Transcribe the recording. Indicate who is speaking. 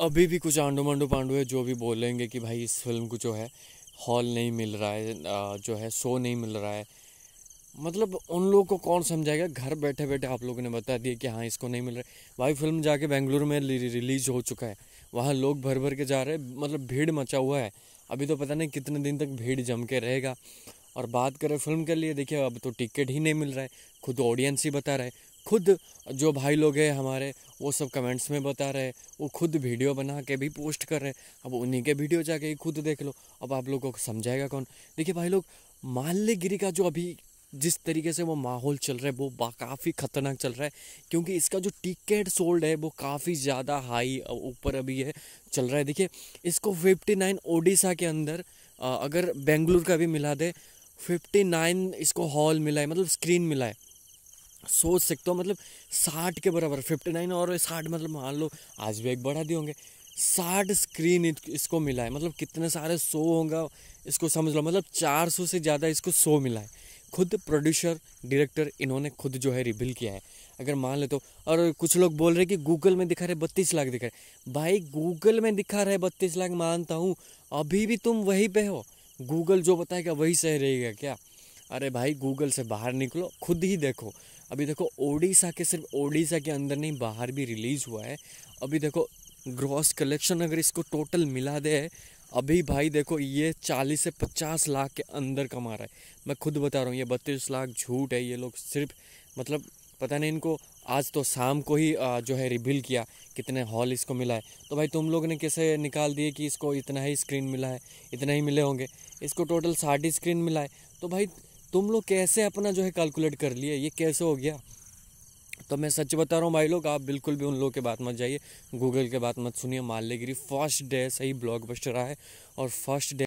Speaker 1: अभी भी कुछ आंडू मांडू पांडू है जो भी बोलेंगे कि भाई इस फिल्म को जो है हॉल नहीं मिल रहा है जो है शो नहीं मिल रहा है मतलब उन लोगों को कौन समझाएगा घर बैठे बैठे आप लोगों ने बता दिया कि हाँ इसको नहीं मिल रहा है भाई फिल्म जाके बेंगलुरु में रिलीज हो चुका है वहाँ लोग भर भर के जा रहे हैं मतलब भीड़ मचा हुआ है अभी तो पता नहीं कितने दिन तक भीड़ जम के रहेगा और बात करें फिल्म के लिए देखिए अब तो टिकट ही नहीं मिल रहा है खुद ऑडियंस ही बता रहा है खुद जो भाई लोग हैं हमारे वो सब कमेंट्स में बता रहे हैं वो खुद वीडियो बना के भी पोस्ट कर रहे हैं अब उन्हीं के वीडियो जाके ही खुद देख लो अब आप लोगों को समझाएगा कौन देखिए भाई लोग माल्यगिरी का जो अभी जिस तरीके से वो माहौल चल रहा है वो काफ़ी ख़तरनाक चल रहा है क्योंकि इसका जो टिकेट सोल्ड है वो काफ़ी ज़्यादा हाई ऊपर अभी है चल रहा है देखिए इसको फिफ्टी नाइन ओडिशा के अंदर अगर बेंगलुरु का भी मिला दे फिफ्टी नाइन इसको हॉल मिला है मतलब स्क्रीन मिला है सोच सकते हो मतलब साठ के बराबर फिफ्टी नाइन और साठ मतलब मान लो आज भी एक बढ़ा दिए होंगे साठ स्क्रीन इसको मिला है मतलब कितने सारे शो होंगे इसको समझ लो मतलब चार सौ से ज़्यादा इसको शो मिला है खुद प्रोड्यूसर डायरेक्टर इन्होंने खुद जो है रिवील किया है अगर मान ले तो और कुछ लोग बोल रहे कि गूगल में दिखा रहे बत्तीस लाख दिखा रहे भाई गूगल में दिखा रहे बत्तीस लाख मानता हूँ अभी भी तुम वहीं पे हो गूगल जो बताएगा वही सही रहेगा क्या अरे भाई गूगल से बाहर निकलो खुद ही देखो अभी देखो ओडिशा के सिर्फ ओडिशा के अंदर नहीं बाहर भी रिलीज़ हुआ है अभी देखो ग्रॉस कलेक्शन अगर इसको टोटल मिला दे अभी भाई देखो ये चालीस से पचास लाख के अंदर कमा रहा है मैं खुद बता रहा हूँ ये बत्तीस लाख झूठ है ये लोग सिर्फ मतलब पता नहीं इनको आज तो शाम को ही जो है रिवील किया कितने हॉल इसको मिला है तो भाई तुम लोग ने कैसे निकाल दिए कि इसको इतना ही स्क्रीन मिला है इतना ही मिले होंगे इसको टोटल साठ स्क्रीन मिला है तो भाई तुम लोग कैसे अपना जो है कैलकुलेट कर लिए ये कैसे हो गया तो मैं सच बता रहा हूँ भाई लोग आप बिल्कुल भी उन लोगों के बात मत जाइए गूगल के बात मत सुनिए माल्यगिरी फर्स्ट डे सही ब्लॉक ब्लॉकबस्टर रहा है और फर्स्ट डे